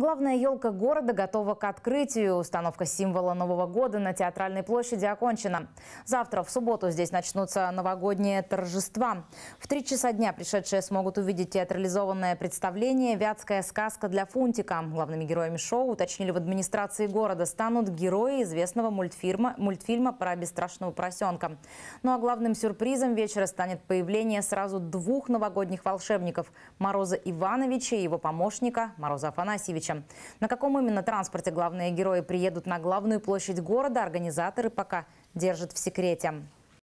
Главная елка города готова к открытию. Установка символа Нового года на Театральной площади окончена. Завтра, в субботу, здесь начнутся новогодние торжества. В три часа дня пришедшие смогут увидеть театрализованное представление «Вятская сказка для Фунтика». Главными героями шоу, уточнили в администрации города, станут герои известного мультфильма, мультфильма про бесстрашного поросенка. Ну а главным сюрпризом вечера станет появление сразу двух новогодних волшебников – Мороза Ивановича и его помощника Мороза Афанасьевича зрелища. На каком именно транспорте главные герои приедут на главную площадь города, организаторы пока держат в секрете.